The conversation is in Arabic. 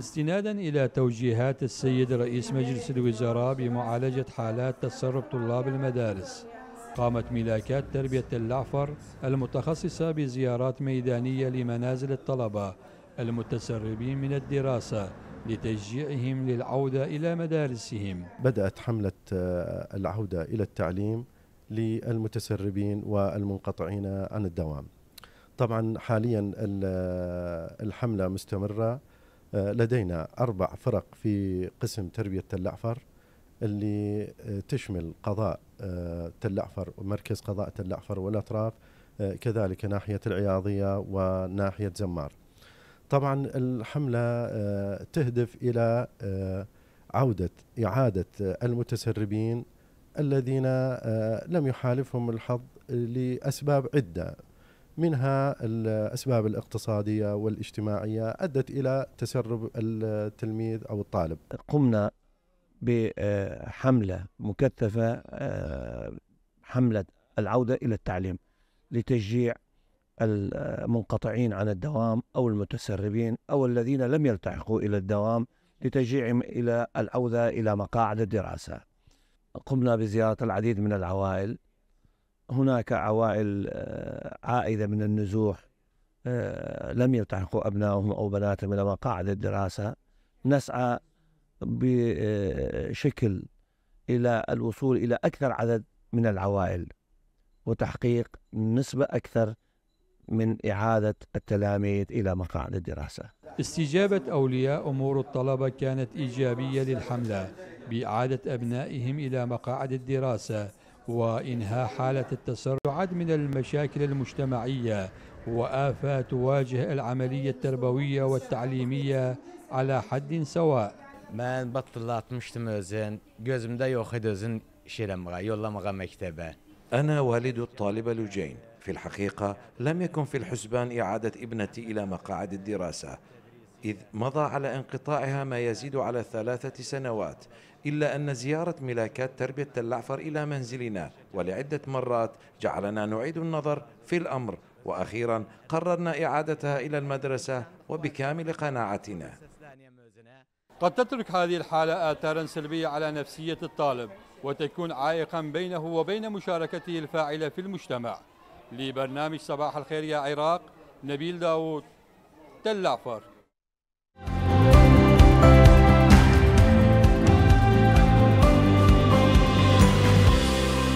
استنادا إلى توجيهات السيد رئيس مجلس الوزراء بمعالجة حالات تسرب طلاب المدارس قامت ملاكات تربية اللعفر المتخصصة بزيارات ميدانية لمنازل الطلبة المتسربين من الدراسة لتشجيعهم للعودة إلى مدارسهم بدأت حملة آه، العودة إلى التعليم للمتسربين والمنقطعين عن الدوام طبعا حاليا آه، الحملة مستمرة آه، لدينا أربع فرق في قسم تربية تل أعفر اللي آه، تشمل قضاء آه، تل أعفر ومركز قضاء تل أعفر والأطراف كذلك ناحية العياضية وناحية زمار طبعا الحملة تهدف إلى عودة إعادة المتسربين الذين لم يحالفهم الحظ لأسباب عدة منها الأسباب الاقتصادية والاجتماعية أدت إلى تسرب التلميذ أو الطالب قمنا بحملة مكثفة حملة العودة إلى التعليم لتشجيع المنقطعين عن الدوام أو المتسربين أو الذين لم يلتحقوا إلى الدوام لتشجيعهم إلى العودة إلى مقاعد الدراسة قمنا بزيارة العديد من العوائل هناك عوائل آه، عائدة من النزوح آه، لم يلتحقوا أبنائهم أو بناتهم إلى مقاعد الدراسة نسعى بشكل إلى الوصول إلى أكثر عدد من العوائل وتحقيق نسبة أكثر من إعادة التلاميذ إلى مقاعد الدراسة استجابة أولياء أمور الطلبة كانت إيجابية للحملة بإعادة أبنائهم إلى مقاعد الدراسة وإنهاء حالة التسرع عد من المشاكل المجتمعية وآفات تواجه العملية التربوية والتعليمية على حد سواء Ben batırlatmıştım özün. Gözümde yok idi özün يلا مغا مكتبة أنا والد الطالبة لوجين في الحقيقة لم يكن في الحسبان إعادة ابنتي إلى مقاعد الدراسة إذ مضى على انقطاعها ما يزيد على ثلاثة سنوات إلا أن زيارة ملاكات تربية تلعفر إلى منزلنا ولعدة مرات جعلنا نعيد النظر في الأمر وأخيرا قررنا إعادتها إلى المدرسة وبكامل قناعتنا قد تترك هذه الحالة آثارا سلبية على نفسية الطالب وتكون عائقا بينه وبين مشاركته الفاعلة في المجتمع لبرنامج صباح الخير يا عراق نبيل داوود تلعفر